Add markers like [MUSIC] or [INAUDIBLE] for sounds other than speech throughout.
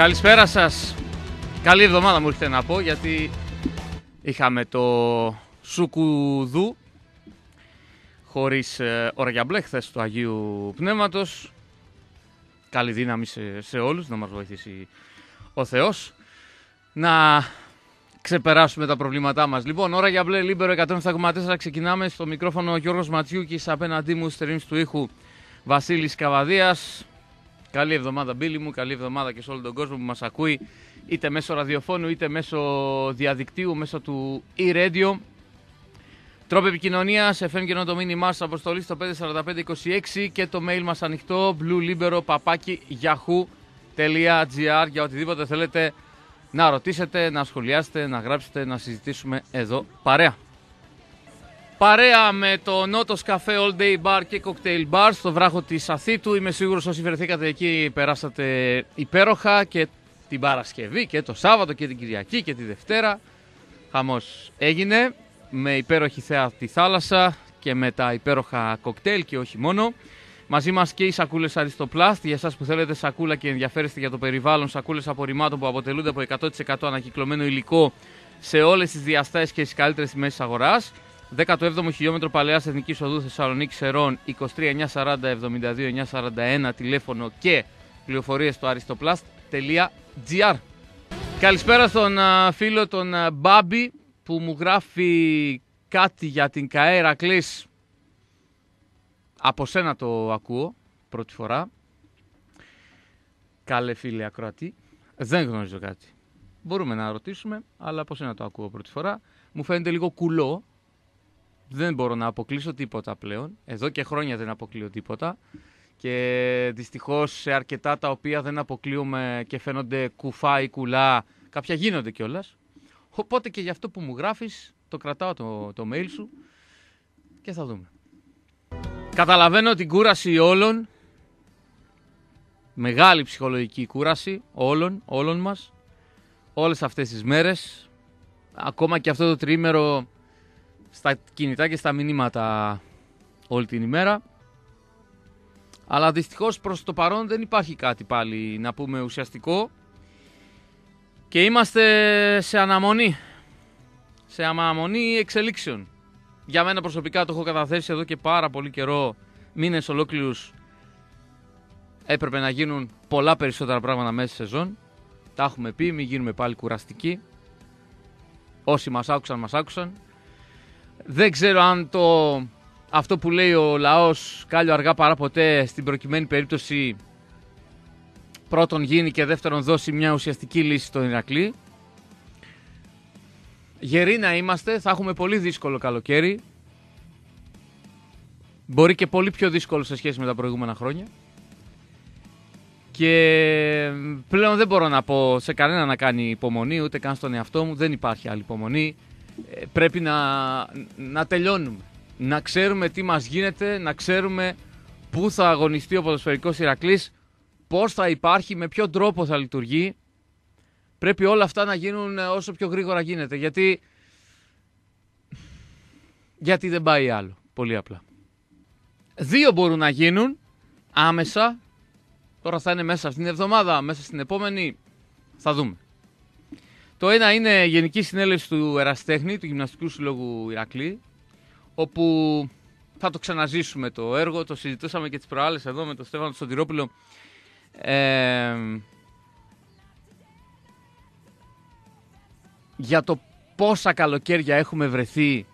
Καλησπέρα σας. Καλή εβδομάδα μου ήρθε να πω γιατί είχαμε το Σουκουδού χωρίς για ε, μπλε χθες του Αγίου Πνεύματος. Καλή δύναμη σε, σε όλους, να μας βοηθήσει ο Θεός. Να ξεπεράσουμε τα προβλήματά μας. Λοιπόν, ώρα για μπλε, λίμπερο 174, ξεκινάμε στο μικρόφωνο Γιώργος Ματσίουκης, απέναντί μου στερήμς του ήχου Βασίλης Καβαδίας. Καλή εβδομάδα, Μπίλη μου. Καλή εβδομάδα και σε όλο τον κόσμο που μας ακούει, είτε μέσω ραδιοφώνου, είτε μέσω διαδικτύου, μέσω του e-radio. Τρόπο επικοινωνία, FM και το μήνυμά σας αποστολή στο 54526 και το mail μας ανοιχτό bluelibero.papaki.yahoo.gr για οτιδήποτε θέλετε να ρωτήσετε, να σχολιάσετε, να γράψετε, να συζητήσουμε εδώ παρέα παρέα με το Νότος Καφέ All Day Bar και Cocktail Bar στο βράχο της Αθήτου. Είμαι σίγουρος όσοι βρεθήκατε εκεί περάσατε υπέροχα και την Παρασκευή και το Σάββατο και την Κυριακή και τη Δευτέρα. Χαμός έγινε με υπέροχη θέα τη θάλασσα και με τα υπέροχα κοκτέιλ και όχι μόνο. Μαζί μας και οι σακούλες Αριστοπλάστη. Για εσάς που θέλετε σακούλα και ενδιαφέρεστε για το περιβάλλον, σακούλες απορριμμάτων που αποτελούνται από 100% ανακυκλωμένο υλικό σε όλες τις διαστάσεις και τις καλύτερες τιμές της αγοράς. 17ο χιλιόμετρο Παλαιάς Εθνικής Οδού Θεσσαλονίκη 940 τηλέφωνο και πληροφορίες στο aristoplast.gr Καλησπέρα στον φίλο τον Μπάμπη που μου γράφει κάτι για την Καέρα Κλής. Από σένα το ακούω πρώτη φορά. Καλέ φίλε ακροατή. Δεν γνωρίζω κάτι. Μπορούμε να ρωτήσουμε, αλλά από σένα το ακούω πρώτη φορά. Μου φαίνεται λίγο κουλό δεν μπορώ να αποκλείσω τίποτα πλέον. Εδώ και χρόνια δεν αποκλείω τίποτα. Και δυστυχώς σε αρκετά τα οποία δεν αποκλείουμε και φαίνονται κουφά ή κουλά, κάποια γίνονται κιόλας. Οπότε και για αυτό που μου γράφεις, το κρατάω το, το mail σου και θα δούμε. Καταλαβαίνω την κούραση όλων. Μεγάλη ψυχολογική κούραση όλων, όλων μας. Όλες αυτές τις μέρες. Ακόμα και αυτό το τρίμερο, στα κινητά και στα μηνύματα όλη την ημέρα. Αλλά δυστυχώς προς το παρόν δεν υπάρχει κάτι πάλι να πούμε ουσιαστικό. Και είμαστε σε αναμονή. Σε αναμονή εξελίξεων. Για μένα προσωπικά το έχω καταθέσει εδώ και πάρα πολύ καιρό. Μήνες ολόκληρους έπρεπε να γίνουν πολλά περισσότερα πράγματα μέσα στη σεζόν. Τα έχουμε πει, μην γίνουμε πάλι κουραστικοί. Όσοι μας άκουσαν, μας άκουσαν. Δεν ξέρω αν το, αυτό που λέει ο λαός κάλιο αργά παρά ποτέ στην προκειμένη περίπτωση πρώτον γίνει και δεύτερον δώσει μια ουσιαστική λύση στον Ηρακλή. Γεροί να είμαστε, θα έχουμε πολύ δύσκολο καλοκαίρι. Μπορεί και πολύ πιο δύσκολο σε σχέση με τα προηγούμενα χρόνια. Και πλέον δεν μπορώ να πω σε κανένα να κάνει υπομονή, ούτε καν στον εαυτό μου. Δεν υπάρχει άλλη υπομονή. Ε, πρέπει να, να τελειώνουμε. Να ξέρουμε τι μας γίνεται, να ξέρουμε πού θα αγωνιστεί ο ποδοσφαιρικός Ηρακλής, πώς θα υπάρχει, με ποιο τρόπο θα λειτουργεί. Πρέπει όλα αυτά να γίνουν ε, όσο πιο γρήγορα γίνεται, γιατί, γιατί δεν πάει άλλο, πολύ απλά. Δύο μπορούν να γίνουν άμεσα, τώρα θα είναι μέσα στην εβδομάδα, μέσα στην επόμενη, θα δούμε. Το ένα είναι Γενική Συνέλευση του Εραστέχνη, του Γυμναστικού Συλλόγου Ηρακλή, όπου θα το ξαναζήσουμε το έργο, το συζητούσαμε και τις προάλλες εδώ με τον Στέφανο Σωτηρόπουλο. Ε, για το πόσα καλοκαίρια έχουμε βρεθεί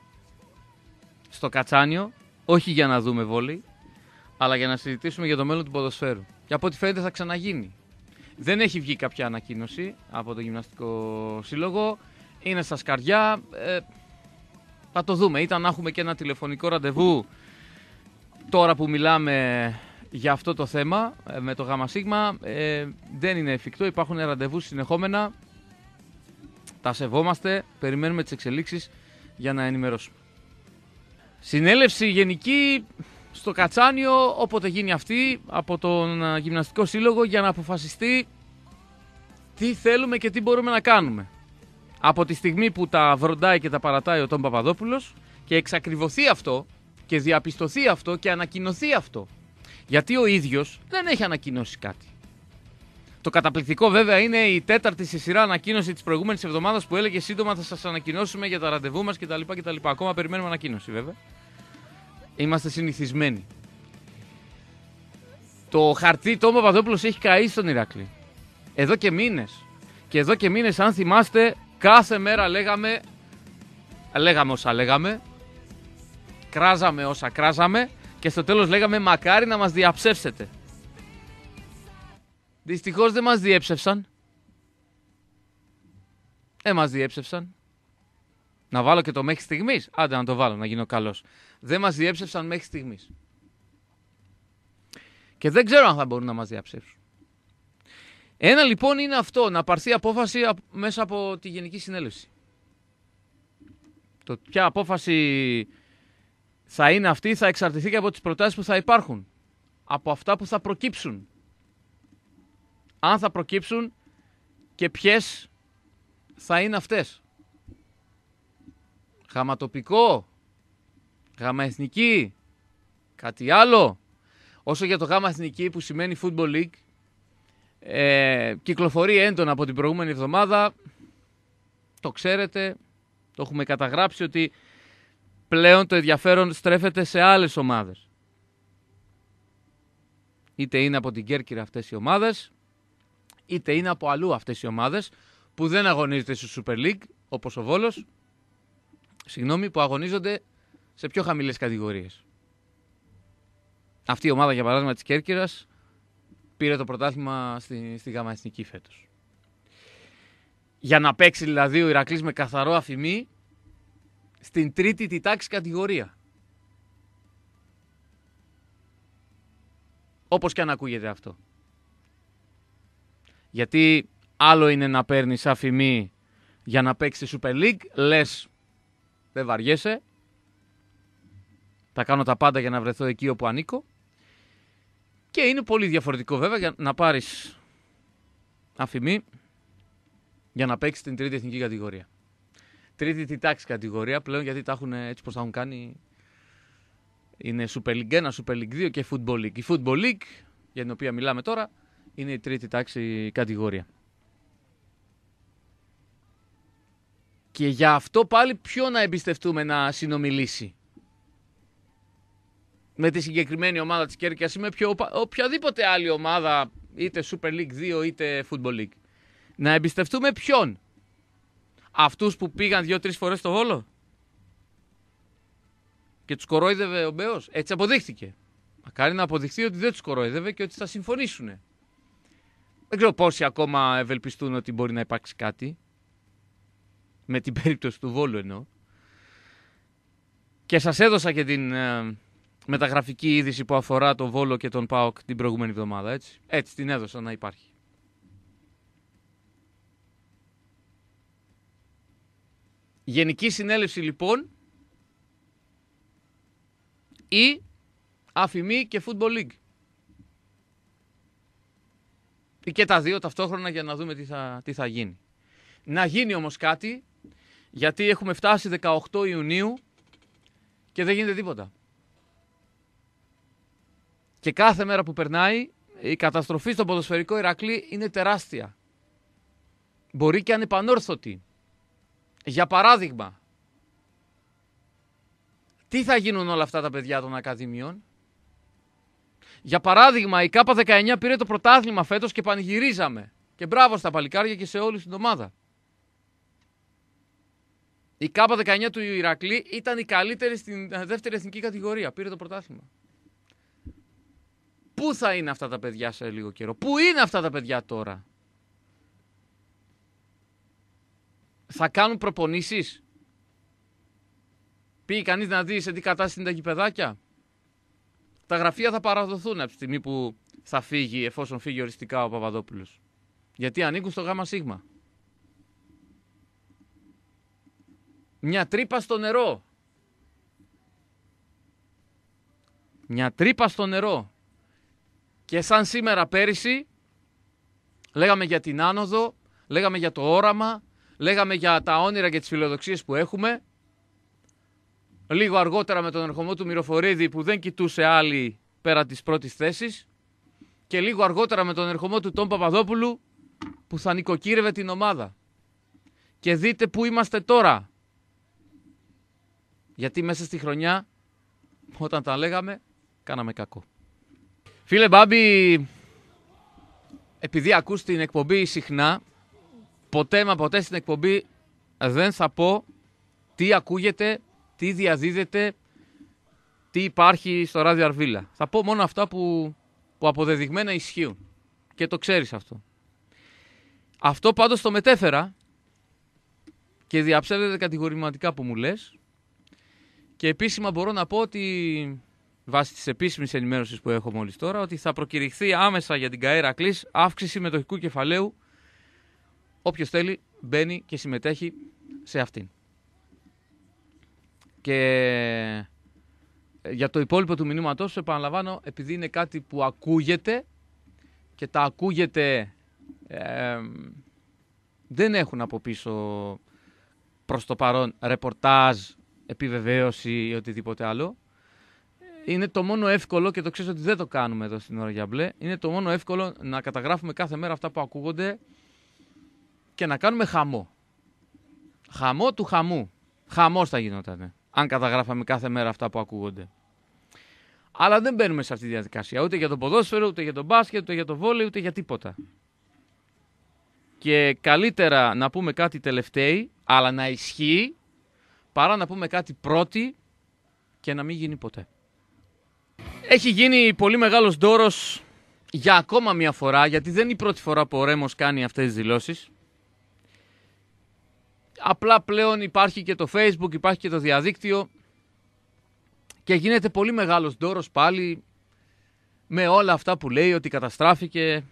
στο Κατσάνιο, όχι για να δούμε βόλη, αλλά για να συζητήσουμε για το μέλλον του ποδοσφαίρου. Και από ό,τι φαίνεται θα ξαναγίνει. Δεν έχει βγει κάποια ανακοίνωση από το Γυμναστικό Σύλλογο. Είναι στα σκαριά. Ε, θα το δούμε. Ήταν να έχουμε και ένα τηλεφωνικό ραντεβού τώρα που μιλάμε για αυτό το θέμα ε, με το ΓΣ. Ε, δεν είναι εφικτό. Υπάρχουν ραντεβούς συνεχόμενα. Τα σεβόμαστε. Περιμένουμε τις εξελίξεις για να ενημερώσουμε. Συνέλευση γενική στο Κατσάνιο όποτε γίνει αυτή από τον ε, Γυμναστικό Σύλλογο για να αποφασιστεί τι θέλουμε και τι μπορούμε να κάνουμε. Από τη στιγμή που τα βροντάει και τα παρατάει ο Τόμ Παπαδόπουλος και εξακριβωθεί αυτό και διαπιστωθεί αυτό και ανακοινωθεί αυτό. Γιατί ο ίδιος δεν έχει ανακοινώσει κάτι. Το καταπληκτικό βέβαια είναι η τέταρτη σε σειρά ανακοίνωση της προηγούμενης εβδομάδας που έλεγε σύντομα θα σας ανακοινώσουμε για τα ραντεβού μας κτλ, κτλ. Ακόμα περιμένουμε ανακοίνωση βέβαια είμαστε συνηθισμένοι. Το χαρτί το Παπαδόπουλος έχει καεί στον Ηρακλή. Εδώ και μήνες. Και εδώ και μήνες αν θυμάστε κάθε μέρα λέγαμε λέγαμε όσα λέγαμε κράζαμε όσα κράζαμε και στο τέλος λέγαμε μακάρι να μας διαψεύσετε. Δυστυχώς δεν μας διέψευσαν. Έμας ε, μας διέψευσαν. Να βάλω και το μέχρι στιγμής. Άντε να το βάλω, να γίνω καλός δεν μας διέψευσαν μέχρι στιγμής. Και δεν ξέρω αν θα μπορούν να μας διαψεύσουν. Ένα λοιπόν είναι αυτό, να πάρθει απόφαση μέσα από τη Γενική Συνέλευση. Το ποια απόφαση θα είναι αυτή θα εξαρτηθεί και από τις προτάσεις που θα υπάρχουν. Από αυτά που θα προκύψουν. Αν θα προκύψουν και ποιες θα είναι αυτές. Χαματοπικό Γάμα Εθνική. Κάτι άλλο. Όσο για το Γάμα Εθνική που σημαίνει Football League, ε, κυκλοφορεί έντονα από την προηγούμενη εβδομάδα. Το ξέρετε, το έχουμε καταγράψει ότι πλέον το ενδιαφέρον στρέφεται σε άλλες ομάδες. Είτε είναι από την Κέρκυρα αυτές οι ομάδες, είτε είναι από αλλού αυτές οι ομάδες που δεν αγωνίζονται στη Super League, όπως ο Βόλος, συγγνώμη, που αγωνίζονται σε πιο χαμηλές κατηγορίες. Αυτή η ομάδα, για παράδειγμα, της Κέρκυρας πήρε το πρωτάθλημα στη, στη Γάμα Εθνική φέτος. Για να παίξει δηλαδή ο Ηρακλής με καθαρό αφημί στην τρίτη τη τάξη κατηγορία. Όπως και αν ακούγεται αυτό. Γιατί άλλο είναι να παίρνεις αφημί για να παίξεις Super League, λες δεν βαριέσαι, θα κάνω τα πάντα για να βρεθώ εκεί όπου ανήκω. Και είναι πολύ διαφορετικό βέβαια για να πάρεις αφημή για να παίξεις την τρίτη εθνική κατηγορία. Τρίτη τη τάξη κατηγορία πλέον γιατί τα έχουν έτσι πως τα έχουν κάνει. Είναι Super League 1, Super League 2 και Football League. Η Football League για την οποία μιλάμε τώρα είναι η τρίτη τάξη κατηγορία. Και για αυτό πάλι ποιο να εμπιστευτούμε να συνομιλήσει με τη συγκεκριμένη ομάδα της Κέρκιας ή με οποιαδήποτε άλλη ομάδα, είτε Super League 2 είτε Football League. Να εμπιστευτούμε ποιον. Αυτούς που πήγαν δύο-τρεις φορές στο Βόλο. Και τους κορόιδευε ο Μπέος. Έτσι αποδείχθηκε. Μακάρι να αποδειχθεί ότι δεν τους κορόιδευε και ότι θα συμφωνήσουν. Δεν ξέρω πόσοι ακόμα ευελπιστούν ότι μπορεί να υπάρξει κάτι. Με την περίπτωση του Βόλου εννοώ. Και σας έδωσα και την ε, μεταγραφική είδηση που αφορά τον Βόλο και τον ΠΑΟΚ την προηγούμενη εβδομάδα, έτσι. Έτσι την έδωσα να υπάρχει. Γενική συνέλευση λοιπόν ή αφημή και Football League. Ή και τα δύο ταυτόχρονα για να δούμε τι θα, τι θα γίνει. Να γίνει όμως κάτι γιατί έχουμε φτάσει 18 Ιουνίου και δεν γίνεται τίποτα. Και κάθε μέρα που περνάει, η καταστροφή στον ποδοσφαιρικό Ηρακλή είναι τεράστια. Μπορεί και ανεπανόρθωτη. Για παράδειγμα, τι θα γίνουν όλα αυτά τα παιδιά των Ακαδημιών. Για παράδειγμα, η ΚΑΠΑ 19 πήρε το πρωτάθλημα φέτος και πανηγυρίζαμε. Και μπράβο στα παλικάρια και σε όλη την ομάδα. Η ΚΑΠΑ 19 του Ηρακλή ήταν η καλύτερη στην δεύτερη εθνική κατηγορία. Πήρε το πρωτάθλημα. Πού θα είναι αυτά τα παιδιά σε λίγο καιρό. Πού είναι αυτά τα παιδιά τώρα. Θα κάνουν προπονήσεις. Πεί κανείς να δει σε τι κατάσταση είναι τα γηπεδάκια. Τα γραφεία θα παραδοθούν από τη στιγμή που θα φύγει, εφόσον φύγει οριστικά ο Παπαδόπουλος. Γιατί ανήκουν στο γάμα σίγμα. Μια τρύπα στο νερό. Μια τρύπα στο νερό. Και σαν σήμερα πέρυσι, λέγαμε για την άνοδο, λέγαμε για το όραμα, λέγαμε για τα όνειρα και τις φιλοδοξίες που έχουμε. Λίγο αργότερα με τον ερχομό του Μυροφορίδη που δεν κοιτούσε άλλη πέρα της πρώτης θέσης. Και λίγο αργότερα με τον ερχομό του τόν Παπαδόπουλου που θα νοικοκύρευε την ομάδα. Και δείτε που είμαστε τώρα. Γιατί μέσα στη χρονιά, όταν τα λέγαμε, κάναμε κακό. Φίλε Μπάμπη, επειδή ακούς την εκπομπή συχνά, ποτέ μα ποτέ στην εκπομπή δεν θα πω τι ακούγεται, τι διαδίδεται, τι υπάρχει στο ράδιο Αρβίλα. Θα πω μόνο αυτά που, που αποδεδειγμένα ισχύουν και το ξέρεις αυτό. Αυτό πάντως το μετέφερα και διαψεύδεται κατηγορηματικά που μου λες και επίσημα μπορώ να πω ότι βάσει της επίσημης ενημέρωσης που έχω μόλις τώρα, ότι θα προκηρυχθεί άμεσα για την Καέρα Κλής αύξηση μετοχικού κεφαλαίου. Όποιος θέλει μπαίνει και συμμετέχει σε αυτήν. Και ε, για το υπόλοιπο του μηνύματός επαναλαμβάνω, επειδή είναι κάτι που ακούγεται και τα ακούγεται δεν έχουν από πίσω προς το παρόν ρεπορτάζ, επιβεβαίωση ή οτιδήποτε άλλο είναι το μόνο εύκολο και το ξέρω ότι δεν το κάνουμε εδώ στην ώρα για μπλε. Είναι το μόνο εύκολο να καταγράφουμε κάθε μέρα αυτά που ακούγονται και να κάνουμε χαμό. Χαμό του χαμού. Χαμός θα γινόταν. Αν καταγράφαμε κάθε μέρα αυτά που ακούγονται. Αλλά δεν μπαίνουμε σε αυτή τη διαδικασία. Ούτε για το ποδόσφαιρο, ούτε για τον μπάσκετ, ούτε για το βόλιο, ούτε για τίποτα. Και καλύτερα να πούμε κάτι τελευταίοι, αλλά να ισχύει, παρά να πούμε κάτι πρώτη και να μην γίνει ποτέ. Έχει γίνει πολύ μεγάλος δώρος για ακόμα μια φορά, γιατί δεν είναι η πρώτη φορά που ο Ρέμος κάνει αυτές τις δηλώσεις. Απλά πλέον υπάρχει και το facebook, υπάρχει και το διαδίκτυο και γίνεται πολύ μεγάλος δώρος πάλι με όλα αυτά που λέει ότι καταστράφηκε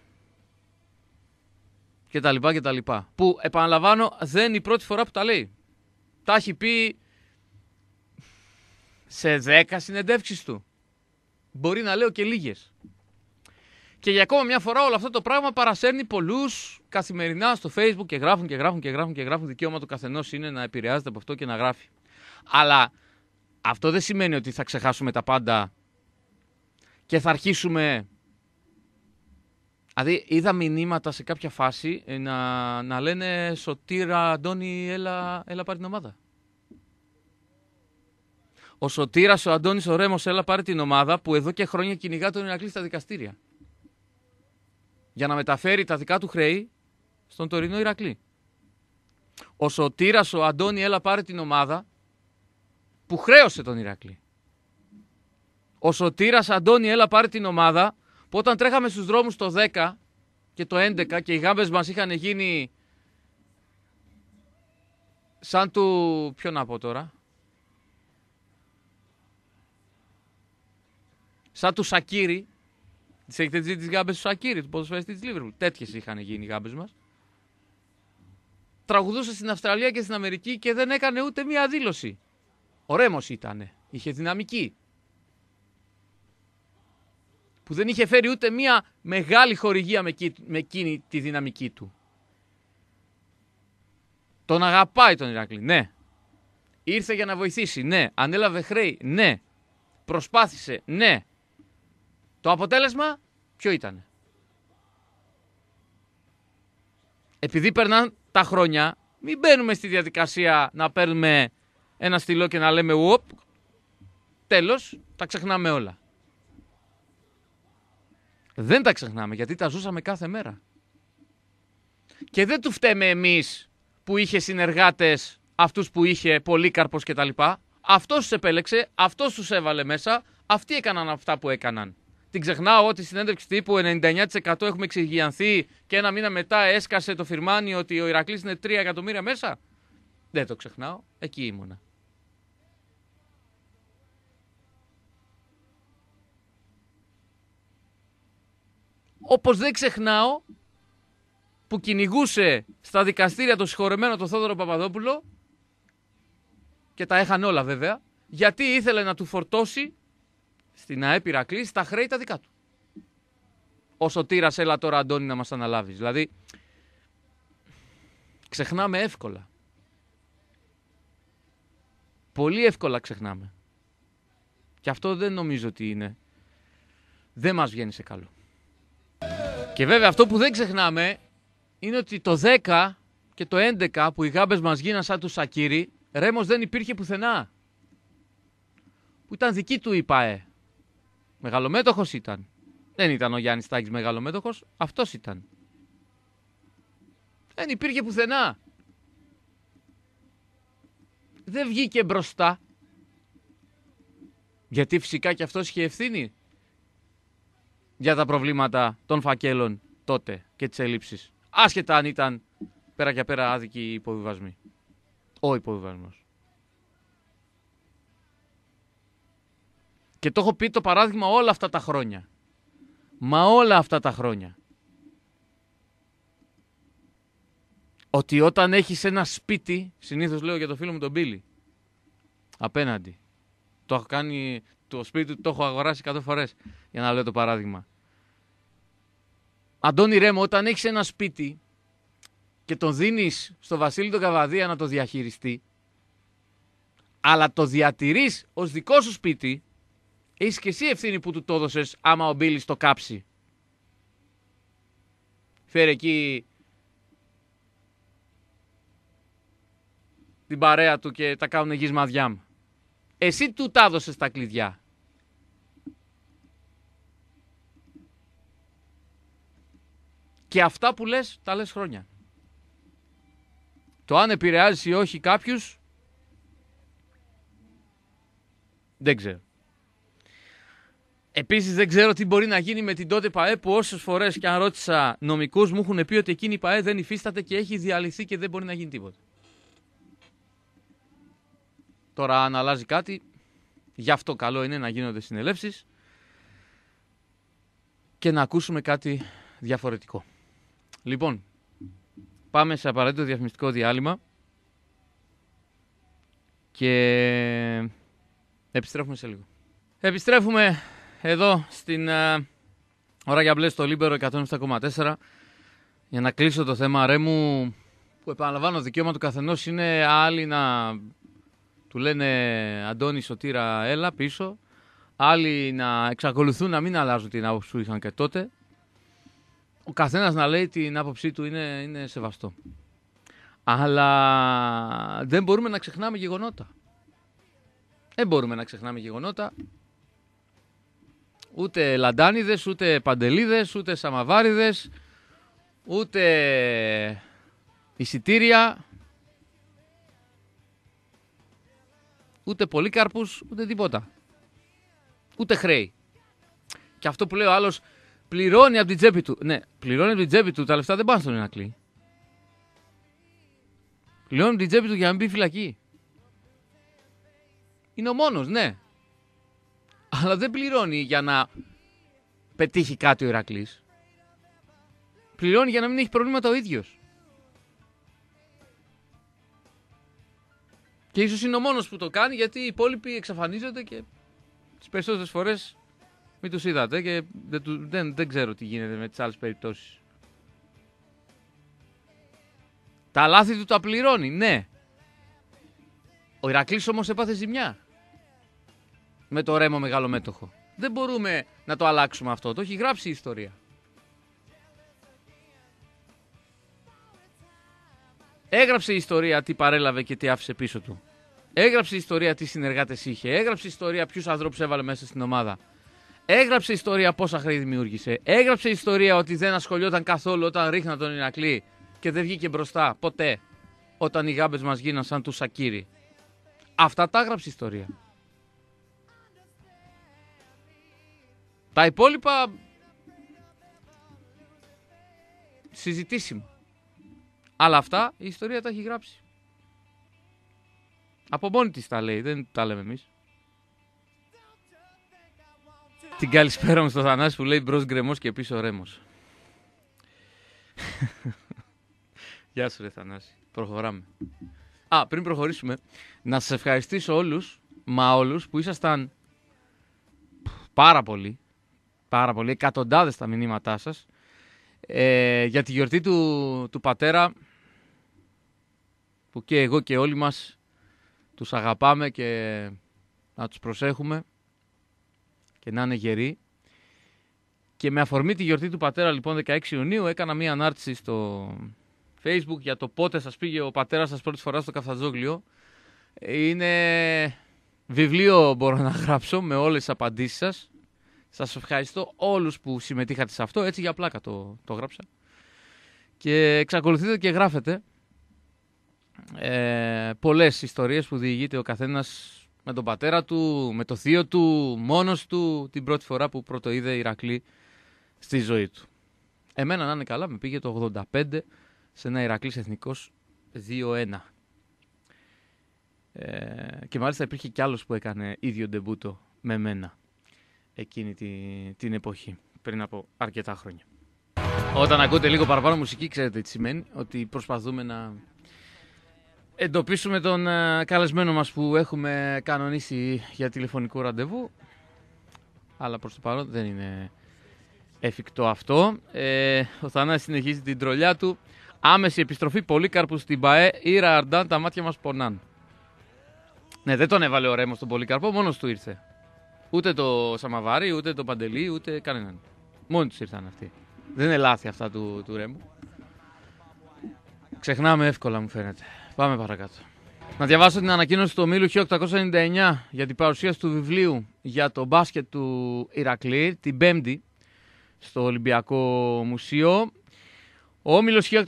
και τα λοιπά και τα Που επαναλαμβάνω δεν είναι η πρώτη φορά που τα λέει. Τα έχει πει σε 10 συνεντεύξεις του. Μπορεί να λέω και λίγες. Και για ακόμα μια φορά όλο αυτό το πράγμα παρασέρνει πολλούς καθημερινά στο Facebook και γράφουν και γράφουν και γράφουν και γράφουν. Δικαίωμα του καθενός είναι να επηρεάζεται από αυτό και να γράφει. Αλλά αυτό δεν σημαίνει ότι θα ξεχάσουμε τα πάντα και θα αρχίσουμε. Δηλαδή, είδα μηνύματα σε κάποια φάση ε, να, να λένε Σωτήρα, Αντώνη, έλα, έλα πάρει την ομάδα. Ο Σωτήρας, ο Αντώνης, ο Ρέμος, έλα πάρει την ομάδα που εδώ και χρόνια κυνηγά τον Ιρακλή στα δικαστήρια. Για να μεταφέρει τα δικά του χρέη στον τωρινό Ιρακλή. Ο Σωτήρας, ο Αντώνη, έλα πάρει την ομάδα που χρέωσε τον Ιρακλή. Ο Σωτήρας, Αντώνη, έλα πάρει την ομάδα που όταν τρέχαμε στους δρόμους το 10 και το 11 και οι γάμπες μας είχαν γίνει σαν του... Ποιο να πω τώρα. σαν του Σακύρη. Τις έχετε δει τις γάμπες του Σακύρη, του ποδοσφαιριστή της Λίβερπουλ. Τέτοιες είχαν γίνει οι γάμπες μας. Τραγουδούσε στην Αυστραλία και στην Αμερική και δεν έκανε ούτε μία δήλωση. Ο ήταν. Είχε δυναμική. Που δεν είχε φέρει ούτε μία μεγάλη χορηγία με, εκείνη τη δυναμική του. Τον αγαπάει τον Ηρακλή, ναι. Ήρθε για να βοηθήσει, ναι. Ανέλαβε χρέη, ναι. Προσπάθησε, ναι. Το αποτέλεσμα ποιο ήταν. Επειδή περνάνε τα χρόνια, μην μπαίνουμε στη διαδικασία να παίρνουμε ένα στυλό και να λέμε ουοπ, τέλος, τα ξεχνάμε όλα». Δεν τα ξεχνάμε γιατί τα ζούσαμε κάθε μέρα. Και δεν του φταίμε εμείς που είχε συνεργάτες αυτούς που είχε Πολύκαρπος κτλ. Αυτός τους επέλεξε, αυτός τους έβαλε μέσα, αυτοί έκαναν αυτά που έκαναν. Την ξεχνάω ότι στην έντευξη τύπου 99% έχουμε εξηγιανθεί και ένα μήνα μετά έσκασε το φιρμάνι ότι ο Ηρακλής είναι 3 εκατομμύρια μέσα. Δεν το ξεχνάω. Εκεί ήμουνα. Όπως δεν ξεχνάω που κυνηγούσε στα δικαστήρια το συγχωρεμένο το Θόδωρο Παπαδόπουλο και τα έχαν όλα βέβαια, γιατί ήθελε να του φορτώσει στην ΑΕΠ Ηρακλή τα χρέη τα δικά του. Όσο τύρας, έλα τώρα Αντώνη να μας αναλάβεις. Δηλαδή, ξεχνάμε εύκολα. Πολύ εύκολα ξεχνάμε. Και αυτό δεν νομίζω ότι είναι. Δεν μας βγαίνει σε καλό. Και βέβαια αυτό που δεν ξεχνάμε είναι ότι το 10 και το 11 που οι γάμπες μας γίναν σαν τους Σακύρη, Ρέμος δεν υπήρχε πουθενά. Που ήταν δική του η ΠΑΕ. Μεγαλομέτωχος ήταν. Δεν ήταν ο Γιάννης Τάκης μεγαλομέτωχος, αυτός ήταν. Δεν υπήρχε πουθενά. Δεν βγήκε μπροστά. Γιατί φυσικά και αυτός είχε ευθύνη για τα προβλήματα των φακέλων τότε και τι έλλειψει. Άσχετα αν ήταν πέρα και πέρα άδικοι οι υποβιβασμοί. Ο υποβιβασμός. Και το έχω πει το παράδειγμα όλα αυτά τα χρόνια. Μα όλα αυτά τα χρόνια. Ότι όταν έχεις ένα σπίτι, συνήθως λέω για το φίλο μου τον Πίλη, απέναντι. Το έχω κάνει, το σπίτι του το έχω αγοράσει 100 φορές, για να λέω το παράδειγμα. Αντώνη Ρέμο, όταν έχεις ένα σπίτι και τον δίνεις στο Βασίλη τον Καβαδία να το διαχειριστεί, αλλά το διατηρείς ως δικό σου σπίτι, Είσαι και εσύ ευθύνη που του το έδωσες άμα ο Μπίλης το κάψει. Φέρε εκεί την παρέα του και τα κάνουν μαδιά, μου. Εσύ του τα έδωσες τα κλειδιά. Και αυτά που λες, τα λες χρόνια. Το αν επηρεάζει ή όχι κάποιους, δεν ξέρω. Επίσης, δεν ξέρω τι μπορεί να γίνει με την τότε ΠαΕ που όσες φορές και αν ρώτησα νομικούς μου έχουν πει ότι εκείνη η ΠαΕ δεν υφίσταται και έχει διαλυθεί και δεν μπορεί να γίνει τίποτα. Τώρα, αν αλλάζει κάτι, γι' αυτό καλό είναι να γίνονται συνελεύσεις και να ακούσουμε κάτι διαφορετικό. Λοιπόν, πάμε σε απαραίτητο διαφημιστικό διάλειμμα και επιστρέφουμε σε λίγο. Επιστρέφουμε εδώ στην ε, ώρα για μπλε στο Λίμπερο 107,4 για να κλείσω το θέμα ρε μου που επαναλαμβάνω δικαίωμα του καθενός είναι άλλοι να του λένε Αντώνη Σωτήρα έλα πίσω άλλοι να εξακολουθούν να μην αλλάζουν την άποψη που είχαν και τότε ο καθένας να λέει την άποψή του είναι, είναι σεβαστό αλλά δεν μπορούμε να ξεχνάμε γεγονότα. Δεν μπορούμε να ξεχνάμε γεγονότα. Ούτε λαντάνιδες, ούτε παντελίδες, ούτε σαμαβάριδες, ούτε εισιτήρια, ούτε πολύκαρπους, ούτε τίποτα. Ούτε χρέη. Και αυτό που λέει ο άλλος, πληρώνει από την τσέπη του. Ναι, πληρώνει από την τσέπη του, τα λεφτά δεν πάνε στον Ινακλή. Πληρώνει από την τσέπη του για να μπει φυλακή. Είναι ο μόνος, ναι αλλά δεν πληρώνει για να πετύχει κάτι ο Ηρακλής. Πληρώνει για να μην έχει προβλήματα ο ίδιος. Και ίσως είναι ο μόνος που το κάνει γιατί οι υπόλοιποι εξαφανίζονται και τις περισσότερες φορές μην τους είδατε και δεν, δεν, δεν ξέρω τι γίνεται με τις άλλες περιπτώσεις. Τα λάθη του τα πληρώνει, ναι. Ο Ηρακλής όμως έπαθε ζημιά με το ρέμο μεγάλο μέτοχο. Δεν μπορούμε να το αλλάξουμε αυτό. Το έχει γράψει η ιστορία. Έγραψε η ιστορία τι παρέλαβε και τι άφησε πίσω του. Έγραψε η ιστορία τι συνεργάτες είχε. Έγραψε η ιστορία ποιους ανθρώπους έβαλε μέσα στην ομάδα. Έγραψε η ιστορία πόσα χρέη δημιούργησε. Έγραψε η ιστορία ότι δεν ασχολιόταν καθόλου όταν ρίχνα τον Ινακλή και δεν βγήκε μπροστά ποτέ όταν οι γάμπες μας γίναν σαν τους Σακύρι. Αυτά τα έγραψε η ιστορία. Τα υπόλοιπα συζητήσιμα. Αλλά αυτά η ιστορία τα έχει γράψει. Από μόνη της τα λέει, δεν τα λέμε εμείς. Την καλησπέρα μου στο Θανάση που λέει μπρος γκρεμός και πίσω ρέμος. [LAUGHS] Γεια σου ρε Θανάση, προχωράμε. Α, πριν προχωρήσουμε, να σας ευχαριστήσω όλους, μα όλους που ήσασταν πάρα πολύ πάρα πολύ, εκατοντάδες τα μηνύματά σας. Ε, για τη γιορτή του, του πατέρα που και εγώ και όλοι μας τους αγαπάμε και να τους προσέχουμε και να είναι γεροί. Και με αφορμή τη γιορτή του πατέρα λοιπόν 16 Ιουνίου έκανα μία ανάρτηση στο facebook για το πότε σας πήγε ο πατέρας σας πρώτη φορά στο Καφθατζόγλιο. Είναι βιβλίο μπορώ να γράψω με όλες τις απαντήσεις σας. Σας ευχαριστώ όλους που συμμετείχατε σε αυτό. Έτσι για πλάκα το, το γράψα. Και εξακολουθείτε και γράφετε ε, πολλές ιστορίες που διηγείται ο καθένας με τον πατέρα του, με το θείο του, μόνος του, την πρώτη φορά που πρώτο είδε Ηρακλή στη ζωή του. Εμένα να είναι καλά, με πήγε το 85 σε ένα Ηρακλής Εθνικός 2-1. Ε, και μάλιστα υπήρχε κι άλλος που έκανε ίδιο ντεμπούτο με μένα εκείνη τη, την εποχή, πριν από αρκετά χρόνια. Όταν ακούτε λίγο παραπάνω μουσική, ξέρετε τι σημαίνει, ότι προσπαθούμε να εντοπίσουμε τον ε, καλεσμένο μας που έχουμε κανονίσει για τηλεφωνικό ραντεβού, αλλά προς το παρόν δεν είναι εφικτό αυτό. Ε, ο Θανάσης συνεχίζει την τρολιά του. Άμεση επιστροφή Πολύκαρπου στην ΠαΕ. Ήρα Αρντάν, τα μάτια μας πονάν. Ναι, δεν τον έβαλε ο Ρέμος τον Πολύκαρπο, μόνος του ήρθε. Ούτε το Σαμαβάρι, ούτε το Παντελή, ούτε κανέναν. Μόνοι τους ήρθαν αυτοί. Δεν είναι λάθη αυτά του, του Ρέμπου. Ξεχνάμε εύκολα, μου φαίνεται. Πάμε παρακάτω. Να διαβάσω την ανακοίνωση του ομίλου 1899 για την παρουσίαση του βιβλίου για το μπάσκετ του Ηρακλή την Πέμπτη στο Ολυμπιακό Μουσείο. Ο Όμιλος 1899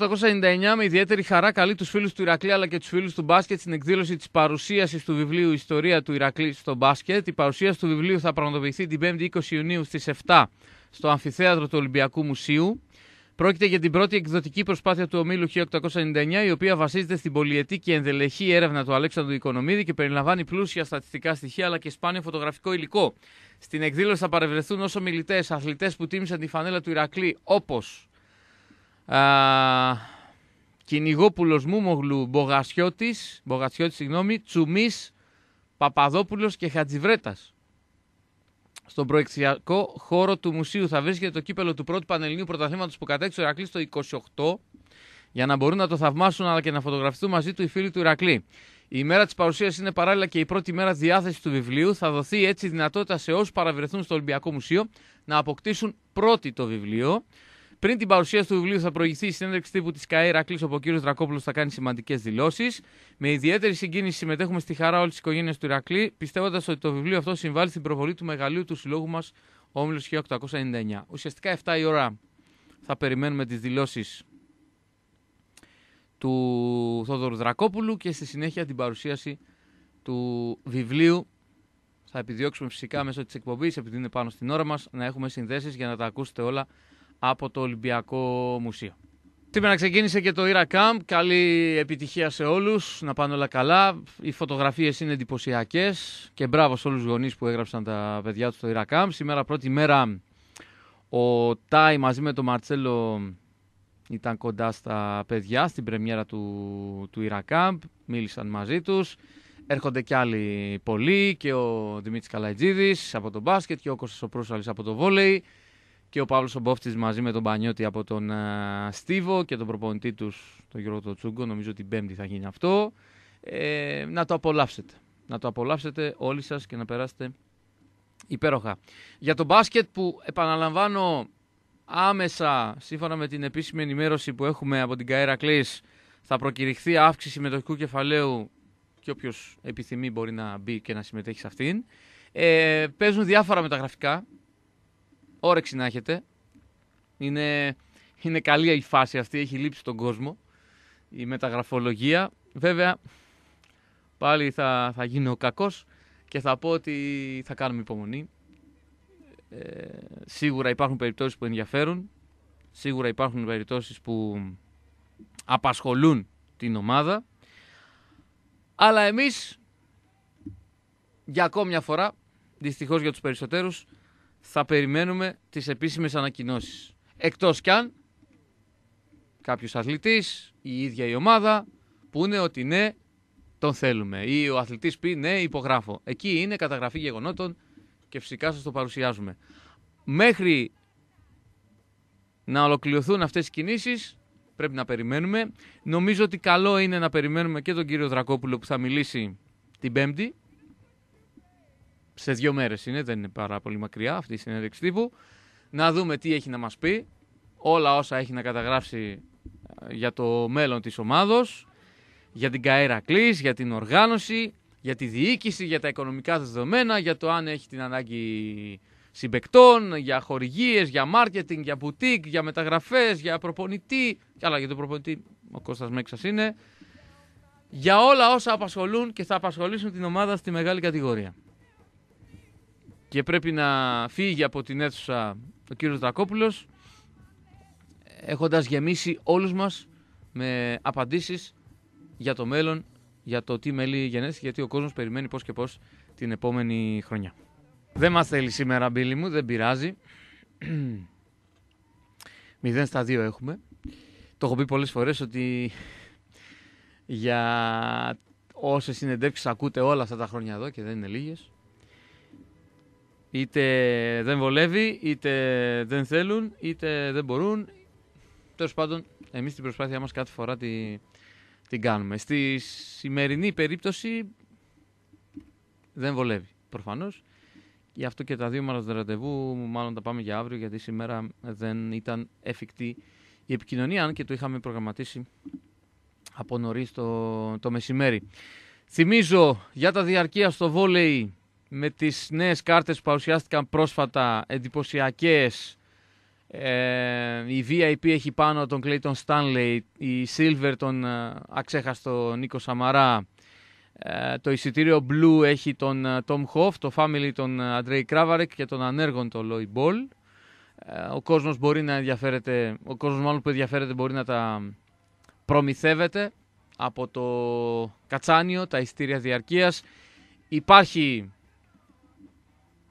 με ιδιαίτερη χαρά καλεί τους φίλους του Ηρακλή αλλά και τους φίλους του μπάσκετ στην εκδήλωση της παρουσίασης του βιβλίου Ιστορία του Ηρακλή στο μπάσκετ. Η παρουσίαση του βιβλίου θα πραγματοποιηθεί την 5η 20 Ιουνίου στις 7 στο Αμφιθέατρο του Ολυμπιακού Μουσείου. Πρόκειται για την πρώτη εκδοτική προσπάθεια του Ομίλου 1899, η οποία βασίζεται στην πολυετή και ενδελεχή έρευνα του Αλέξανδρου Οικονομίδη και περιλαμβάνει πλούσια στατιστικά στοιχεία αλλά και σπάνιο φωτογραφικό υλικό. Στην εκδήλωση θα παρευρεθούν ως ομιλητές αθλητές που τίμησαν τη φανέλα του Ηρακλή, όπως Κυνηγόπουλο Κυνηγόπουλος Μούμογλου, Μπογασιώτης, Μπογασιώτης συγγνώμη, Τσουμής, Παπαδόπουλος και Χατζιβρέτας. Στον προεξιακό χώρο του μουσείου θα βρίσκεται το κύπελο του πρώτου Πανελληνίου Πρωταθλήματος που κατέξει ο Ηρακλής το 28 για να μπορούν να το θαυμάσουν αλλά και να φωτογραφηθούν μαζί του οι φίλοι του Ηρακλή. Η μέρα της παρουσίας είναι παράλληλα και η πρώτη μέρα διάθεσης του βιβλίου. Θα δοθεί έτσι δυνατότητα σε όσους παραβρεθούν στο Ολυμπιακό Μουσείο να αποκτήσουν πρώτοι το βιβλίο. Πριν την παρουσίαση του βιβλίου θα προηγηθεί η συνέντευξη τύπου της ΚΑΕ Ρακλή, όπου ο κύριος Δρακόπουλος θα κάνει σημαντικές δηλώσεις. Με ιδιαίτερη συγκίνηση συμμετέχουμε στη χαρά όλης της οικογένειας του Ρακλή πιστεύοντας ότι το βιβλίο αυτό συμβάλλει στην προβολή του μεγαλείου του συλλόγου μας, ο Όμιλος 1899. Ουσιαστικά 7 η ώρα θα περιμένουμε τις δηλώσεις του Θόδωρου Δρακόπουλου και στη συνέχεια την παρουσίαση του βιβλίου. Θα επιδιώξουμε φυσικά μέσω της εκπομπής, επειδή είναι πάνω στην ώρα μας, να έχουμε συνδέσεις για να τα ακούσετε όλα από το Ολυμπιακό Μουσείο. Σήμερα ξεκίνησε και το Ira Camp. Καλή επιτυχία σε όλους. Να πάνε όλα καλά. Οι φωτογραφίες είναι εντυπωσιακές και μπράβο σε όλους τους γονείς που έγραψαν τα παιδιά τους στο Ira Camp. Σήμερα πρώτη μέρα ο Τάι μαζί με τον Μαρτσέλο ήταν κοντά στα παιδιά στην πρεμιέρα του, του Ira Camp. Μίλησαν μαζί τους. Έρχονται κι άλλοι πολλοί και ο Δημήτρης Καλαϊτζίδης από το μπάσκετ και ο Κώστας από το βόλεϊ και ο Παύλος Ομπόφτης μαζί με τον Πανιώτη από τον ε, Στίβο και τον προπονητή τους, τον Γιώργο Τσουγκο Νομίζω την Πέμπτη θα γίνει αυτό. Ε, να το απολαύσετε. Να το απολαύσετε όλοι σας και να περάσετε υπέροχα. Για το μπάσκετ που επαναλαμβάνω άμεσα σύμφωνα με την επίσημη ενημέρωση που έχουμε από την Καέρα Κλής θα προκηρυχθεί αύξηση μετοχικού κεφαλαίου και όποιος επιθυμεί μπορεί να μπει και να συμμετέχει σε αυτήν. Ε, παίζουν διάφορα μεταγραφικά Όρεξη να έχετε. Είναι, είναι καλή η φάση αυτή, έχει λείψει τον κόσμο. Η μεταγραφολογία. Βέβαια, πάλι θα, θα ο κακός και θα πω ότι θα κάνουμε υπομονή. Ε, σίγουρα υπάρχουν περιπτώσεις που ενδιαφέρουν. Σίγουρα υπάρχουν περιπτώσεις που απασχολούν την ομάδα. Αλλά εμείς για ακόμη μια φορά, δυστυχώς για τους περισσότερους, θα περιμένουμε τις επίσημες ανακοινώσεις. Εκτός κι αν κάποιος αθλητής, η ίδια η ομάδα, πούνε ότι ναι, τον θέλουμε. Ή ο αθλητής πει ναι, υπογράφω. Εκεί είναι καταγραφή γεγονότων και φυσικά σας το παρουσιάζουμε. Μέχρι να ολοκληρωθούν αυτές οι κινήσεις, πρέπει να περιμένουμε. Νομίζω ότι καλό είναι να περιμένουμε και τον κύριο Δρακόπουλο που θα μιλήσει την Πέμπτη, σε δύο μέρες είναι, δεν είναι πάρα πολύ μακριά αυτή η συνέντευξη τύπου. Να δούμε τι έχει να μας πει, όλα όσα έχει να καταγράψει ε, για το μέλλον της ομάδος, για την καέρα κλής, για την οργάνωση, για τη διοίκηση, για τα οικονομικά δεδομένα, για το αν έχει την ανάγκη συμπεκτών, για χορηγίες, για μάρκετινγκ, για μπουτίκ, για μεταγραφές, για προπονητή, αλλά για τον προπονητή ο Κώστας Μέξας είναι, για όλα όσα απασχολούν και θα απασχολήσουν την ομάδα στη μεγάλη κατηγορία και πρέπει να φύγει από την αίθουσα ο κύριος Δρακόπουλος έχοντας γεμίσει όλους μας με απαντήσεις για το μέλλον, για το τι μέλη γενέθηκε, γιατί ο κόσμος περιμένει πώς και πώς την επόμενη χρονιά. Δεν μας θέλει σήμερα, Μπίλη μου, δεν πειράζει. [CLEARS THROAT] Μηδέν στα δύο έχουμε. Το έχω πει πολλές φορές ότι για όσες συνεντεύξεις ακούτε όλα αυτά τα χρόνια εδώ και δεν είναι λίγες, Είτε δεν βολεύει, είτε δεν θέλουν, είτε δεν μπορούν. Τέλος πάντων, εμείς την προσπάθειά μας κάθε φορά τη, την κάνουμε. Στη σημερινή περίπτωση δεν βολεύει προφανώς. Γι' αυτό και τα δύο μας ραντεβού μάλλον τα πάμε για αύριο γιατί σήμερα δεν ήταν εφικτή η επικοινωνία αν και το είχαμε προγραμματίσει από νωρίς το, το μεσημέρι. Θυμίζω για τα διαρκεία στο βόλεϊ με τις νέες κάρτες που παρουσιάστηκαν πρόσφατα, εντυπωσιακές, Ε, η VIP έχει πάνω τον Clayton Stanley, η Silver τον ε, αξέχαστο Νίκο Σαμαρά. Ε, το εισιτήριο Blue έχει τον ε, Tom Hoff, το Family τον Αντρέι Κράβαρεκ και τον ανέργον τον Λόι Ball. ο κόσμος μπορεί να ενδιαφέρεται, ο κόσμος μάλλον που ενδιαφέρεται μπορεί να τα προμηθεύεται από το Κατσάνιο, τα εισιτήρια διαρκείας. Υπάρχει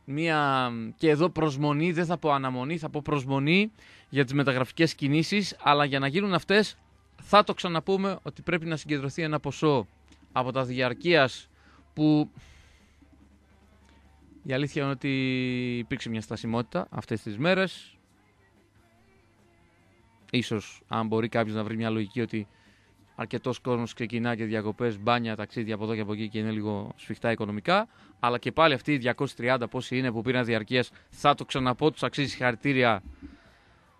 μία και εδώ προσμονή, δεν θα πω αναμονή, θα πω προσμονή για τις μεταγραφικές κινήσεις, αλλά για να γίνουν αυτές θα το ξαναπούμε ότι πρέπει να συγκεντρωθεί ένα ποσό από τα διαρκείας που η αλήθεια είναι ότι υπήρξε μια στασιμότητα αυτές τις μέρες. Ίσως αν μπορεί κάποιος να βρει μια λογική ότι αρκετός κόσμος ξεκινά και διακοπές, μπάνια, ταξίδια από εδώ και από εκεί και είναι λίγο σφιχτά οικονομικά. Αλλά και πάλι αυτοί οι 230 πόσοι είναι που πήραν διαρκεία, θα το ξαναπώ, τους αξίζει συγχαρητήρια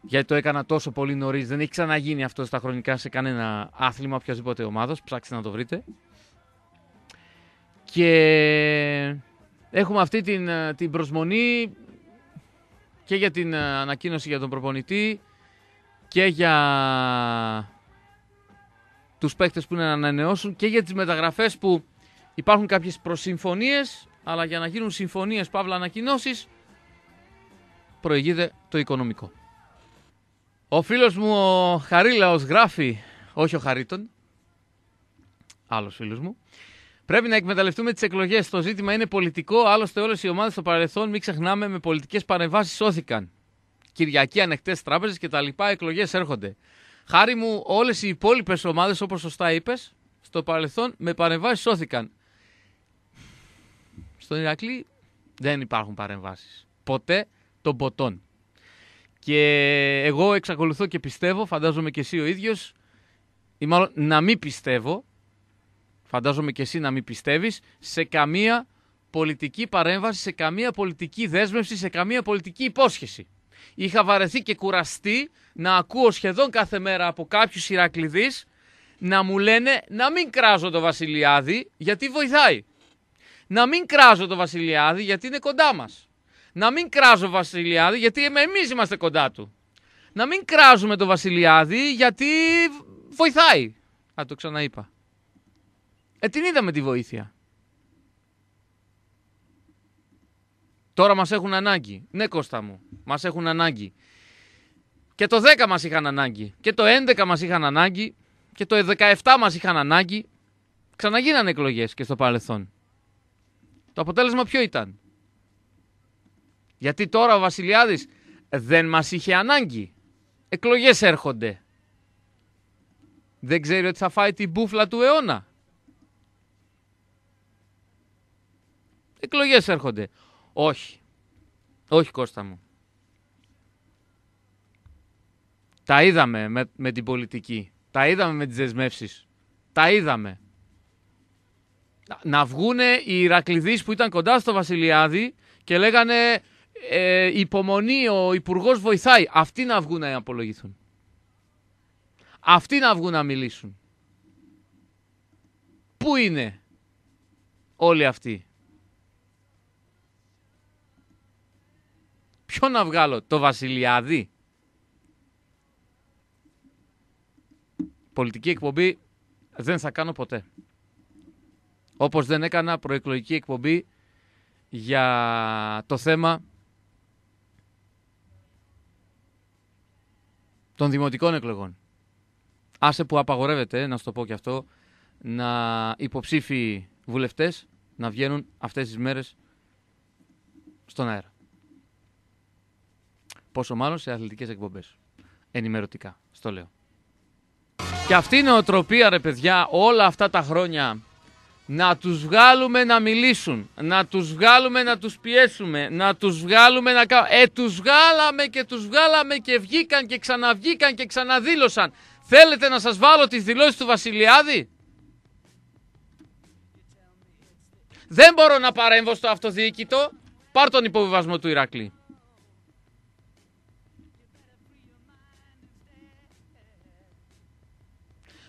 γιατί το έκανα τόσο πολύ νωρίς. Δεν έχει ξαναγίνει αυτό στα χρονικά σε κανένα άθλημα οποιασδήποτε ομάδας. Ψάξτε να το βρείτε. Και έχουμε αυτή την, ε, την προσμονή και για την ε, ανακοίνωση για τον προπονητή και για τους παίκτες που είναι να ανανεώσουν και για τις μεταγραφές που υπάρχουν κάποιες προσυμφωνίες αλλά για να γίνουν συμφωνίες παύλα ανακοινώσεις, προηγείται το οικονομικό. Ο φίλος μου ο Χαρίλαος γράφει, όχι ο Χαρίτον, άλλος φίλος μου, Πρέπει να εκμεταλλευτούμε τις εκλογές. Το ζήτημα είναι πολιτικό. Άλλωστε, όλες οι ομάδες στο παρελθόν, μην ξεχνάμε, με πολιτικές παρεμβάσεις σώθηκαν. Κυριακή, ανεκτέ τράπεζε κτλ. Εκλογές έρχονται. Χάρη μου, όλες οι υπόλοιπες ομάδες, όπως σωστά είπες, στο παρελθόν με παρεμβάσεις σώθηκαν. Στον Ηρακλή δεν υπάρχουν παρεμβάσεις. Ποτέ των ποτών. Και εγώ εξακολουθώ και πιστεύω, φαντάζομαι και εσύ ο ίδιος, ή μάλλον να μην πιστεύω, φαντάζομαι και εσύ να μην πιστεύεις, σε καμία πολιτική παρέμβαση, σε καμία πολιτική δέσμευση, σε καμία πολιτική υπόσχεση. Είχα βαρεθεί και κουραστεί να ακούω σχεδόν κάθε μέρα από κάποιους Ηρακλειδείς να μου λένε να μην κράζω το Βασιλιάδη γιατί βοηθάει. Να μην κράζω το Βασιλιάδη γιατί είναι κοντά μας. Να μην κράζω Βασιλιάδη γιατί εμείς είμαστε κοντά του. Να μην κράζουμε το Βασιλιάδη γιατί βοηθάει. Α, το ξαναείπα. Ε, την είδαμε τη βοήθεια. Τώρα μας έχουν ανάγκη. Ναι, Κώστα μου, μας έχουν ανάγκη. Και το 10 μας είχαν ανάγκη. Και το 11 μας είχαν ανάγκη. Και το 17 μας είχαν ανάγκη. Ξαναγίνανε εκλογές και στο παρελθόν. Το αποτέλεσμα ποιο ήταν. Γιατί τώρα ο Βασιλιάδης δεν μας είχε ανάγκη. Εκλογές έρχονται. Δεν ξέρει ότι θα φάει την μπούφλα του αιώνα. Εκλογές έρχονται. Όχι. Όχι Κώστα μου. Τα είδαμε με, την πολιτική. Τα είδαμε με τις δεσμεύσεις. Τα είδαμε. Να, βγούνε οι Ηρακλειδείς που ήταν κοντά στο Βασιλιάδη και λέγανε ε, υπομονή, ο υπουργός βοηθάει. Αυτοί να βγουν να απολογηθούν. Αυτοί να βγουν να μιλήσουν. Πού είναι όλοι αυτοί. Ποιο να βγάλω, το Βασιλιάδη. Πολιτική εκπομπή δεν θα κάνω ποτέ. Όπως δεν έκανα προεκλογική εκπομπή για το θέμα των δημοτικών εκλογών. Άσε που απαγορεύεται, να σου το πω και αυτό, να υποψήφιοι βουλευτές να βγαίνουν αυτές τις μέρες στον αέρα. Πόσο μάλλον σε αθλητικές εκπομπές. Ενημερωτικά, στο λέω. Και αυτή η νοοτροπία, ρε παιδιά, όλα αυτά τα χρόνια να τους βγάλουμε να μιλήσουν, να τους βγάλουμε να τους πιέσουμε, να τους βγάλουμε να κάνουμε Ε, τους βγάλαμε και τους βγάλαμε και βγήκαν και ξαναβγήκαν και ξαναδήλωσαν. Θέλετε να σας βάλω τις δηλώσεις του Βασιλιάδη. Δεν μπορώ να παρέμβω στο αυτοδιοίκητο. Πάρ τον υποβιβασμό του Ηρακλή.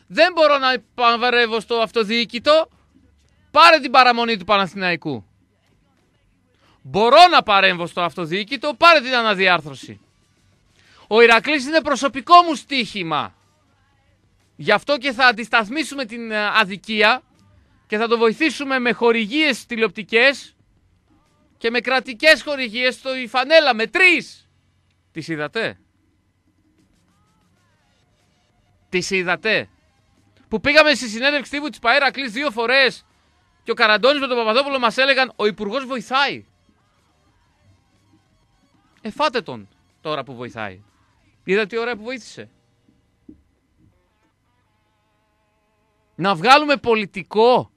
Δεν μπορώ να παραβαρεύω στο αυτοδιοίκητο. Πάρε την παραμονή του Παναθηναϊκού. Μπορώ να παρέμβω στο αυτοδιοίκητο, πάρε την αναδιάρθρωση. Ο Ηρακλής είναι προσωπικό μου στοίχημα. Γι' αυτό και θα αντισταθμίσουμε την ε, αδικία και θα το βοηθήσουμε με χορηγίες τηλεοπτικές και με κρατικές χορηγίες στο Ιφανέλα με τρεις. Τις είδατε. Τις είδατε που πήγαμε στη συνέντευξη τύπου της Κλής δύο φορές και ο Καραντώνης με τον Παπαδόπουλο μας έλεγαν Ο Υπουργός βοηθάει. Εφάτε τον τώρα που βοηθάει. Είδα τι ώρα που βοήθησε. Να βγάλουμε πολιτικό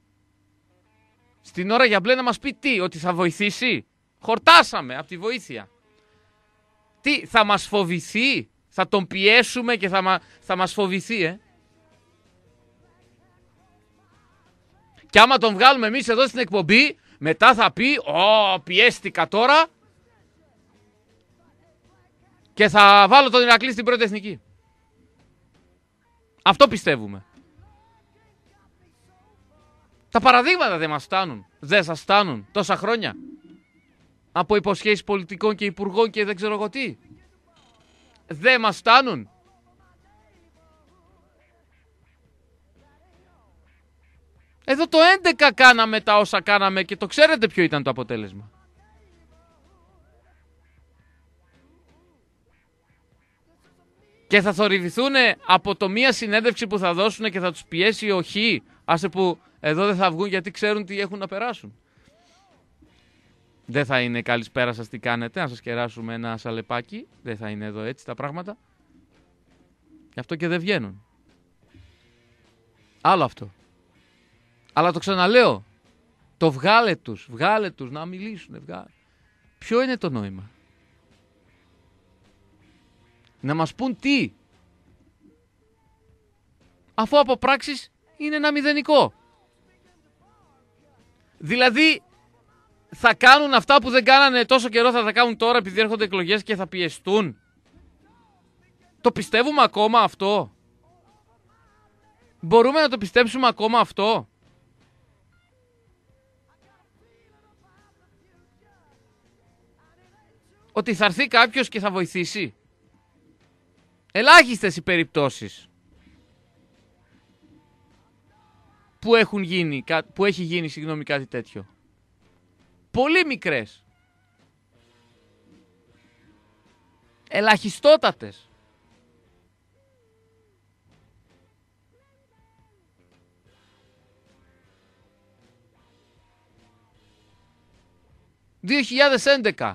στην ώρα για μπλε να μας πει τι, ότι θα βοηθήσει. Χορτάσαμε από τη βοήθεια. Τι, θα μας φοβηθεί, θα τον πιέσουμε και θα, μα, θα μας φοβηθεί, ε. Και άμα τον βγάλουμε εμείς εδώ στην εκπομπή, μετά θα πει: Ω, πιέστηκα τώρα. Και θα βάλω τον Ηρακλή στην πρώτη εθνική. Αυτό πιστεύουμε. Τα παραδείγματα δεν μας φτάνουν. Δεν σας φτάνουν τόσα χρόνια. Από υποσχέσεις πολιτικών και υπουργών και δεν ξέρω εγώ τι. Δεν μας φτάνουν. Εδώ το 11 κάναμε τα όσα κάναμε και το ξέρετε ποιο ήταν το αποτέλεσμα. Και θα θορυβηθούν από το μία συνέντευξη που θα δώσουν και θα τους πιέσει ο Χ, άσε που εδώ δεν θα βγουν γιατί ξέρουν τι έχουν να περάσουν. Δεν θα είναι καλησπέρα σας τι κάνετε, να σας κεράσουμε ένα σαλεπάκι. Δεν θα είναι εδώ έτσι τα πράγματα. Γι' αυτό και δεν βγαίνουν. Άλλο αυτό. Αλλά το ξαναλέω. Το βγάλε τους, βγάλε τους να μιλήσουν. Βγάλε. Ποιο είναι το νόημα. Να μας πούν τι. Αφού από πράξεις είναι ένα μηδενικό. Δηλαδή θα κάνουν αυτά που δεν κάνανε τόσο καιρό θα τα κάνουν τώρα επειδή έρχονται εκλογές και θα πιεστούν. Το πιστεύουμε ακόμα αυτό. Μπορούμε να το πιστέψουμε ακόμα αυτό. ότι θα έρθει κάποιος και θα βοηθήσει. Ελάχιστες οι περιπτώσεις που, έχουν γίνει, που έχει γίνει συγγνώμη, κάτι τέτοιο. Πολύ μικρές. Ελαχιστότατες. «2011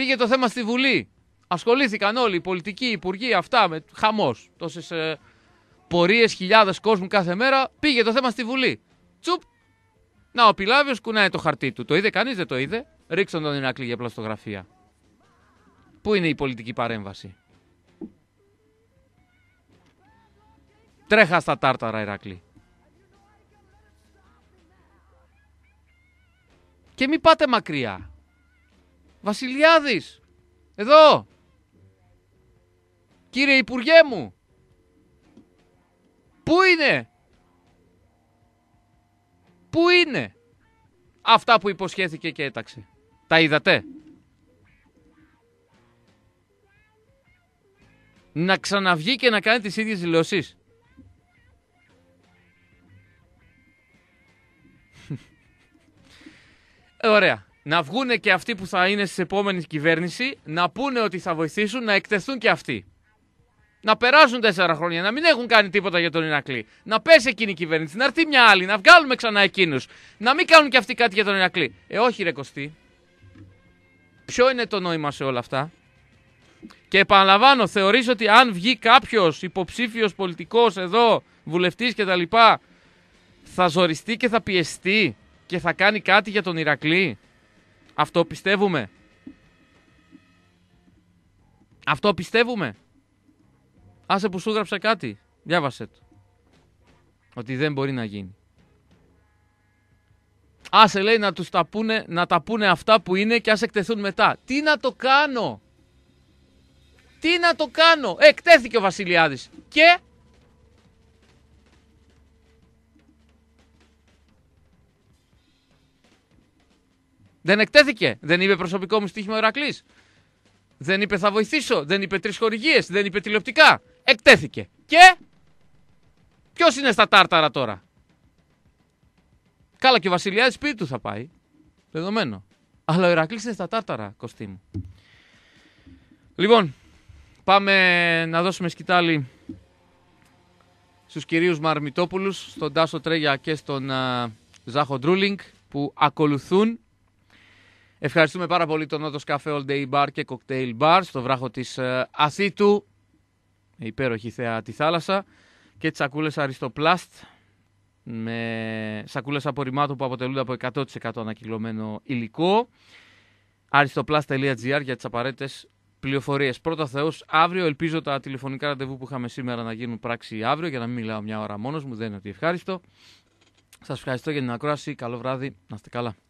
Πήγε το θέμα στη Βουλή. Ασχολήθηκαν όλοι οι πολιτικοί, οι υπουργοί, αυτά με χαμός. Τόσες ε, πορείες, χιλιάδες κόσμου κάθε μέρα. Πήγε το θέμα στη Βουλή. Τσουπ. Να, ο Πιλάβιος κουνάει το χαρτί του. Το είδε κανείς, δεν το είδε. Ρίξαν τον Ηρακλή για πλαστογραφία. Πού είναι η πολιτική παρέμβαση. Τρέχα στα τάρταρα, Ηρακλή. Και μην πάτε μακριά. Βασιλιάδης, εδώ. Κύριε Υπουργέ μου, πού είναι. Πού είναι. Αυτά που υποσχέθηκε και έταξε. Τα είδατε. Να ξαναβγεί και να κάνει τις ίδιες δηλώσεις. [LAUGHS] Ε, ωραία να βγουν και αυτοί που θα είναι στις επόμενη κυβέρνηση, να πούνε ότι θα βοηθήσουν, να εκτεθούν και αυτοί. Να περάσουν τέσσερα χρόνια, να μην έχουν κάνει τίποτα για τον Ηρακλή. Να πέσει εκείνη η κυβέρνηση, να έρθει μια άλλη, να βγάλουμε ξανά εκείνους. Να μην κάνουν και αυτοί κάτι για τον Ηρακλή. Ε, όχι, ρε Κωστή. Ποιο είναι το νόημα σε όλα αυτά. Και επαναλαμβάνω, θεωρείς ότι αν βγει κάποιος υποψήφιος πολιτικός εδώ, βουλευτής κτλ., θα ζοριστεί και θα πιεστεί και θα κάνει κάτι για τον Ηρακλή. Αυτό πιστεύουμε. Αυτό πιστεύουμε. Άσε που σου γράψα κάτι. Διάβασε το. Ότι δεν μπορεί να γίνει. Άσε λέει να τους τα πούνε, να τα πούνε αυτά που είναι και ας εκτεθούν μετά. Τι να το κάνω. Τι να το κάνω. Ε, εκτέθηκε ο Βασιλιάδης. Και Δεν εκτέθηκε. Δεν είπε προσωπικό μου στοίχημα ο Ερακλής. Δεν είπε θα βοηθήσω. Δεν είπε τρεις χορηγίες. Δεν είπε τηλεοπτικά. Εκτέθηκε. Και. Ποιος είναι στα τάρταρα τώρα. Καλά και ο Βασιλιάδης σπίτι του θα πάει. Δεδομένο. Αλλά ο Ερακλής είναι στα τάρταρα, Κωστή μου. Λοιπόν, πάμε να δώσουμε σκητάλη στους κυρίους Μαρμιτόπουλους, στον Τάσο Τρέγια και στον Ζάχο Ντρούλινγκ που ακολουθούν Ευχαριστούμε πάρα πολύ τον Νότος Καφέ All Day Bar και Cocktail Bar στο βράχο της ε, Αθήτου. Υπέροχη θέα τη θάλασσα. Και τις σακούλες Αριστοπλάστ με σακούλες απορριμμάτων που αποτελούνται από 100% ανακυκλωμένο υλικό. Αριστοπλάστ.gr για τις απαραίτητες πληροφορίες. Πρώτα Θεός, αύριο ελπίζω τα τηλεφωνικά ραντεβού που είχαμε σήμερα να γίνουν πράξη αύριο για να μην μιλάω μια ώρα μόνος μου. Δεν είναι ότι ευχάριστο. Σας ευχαριστώ για την ακρόαση. Καλό βράδυ. Να είστε καλά.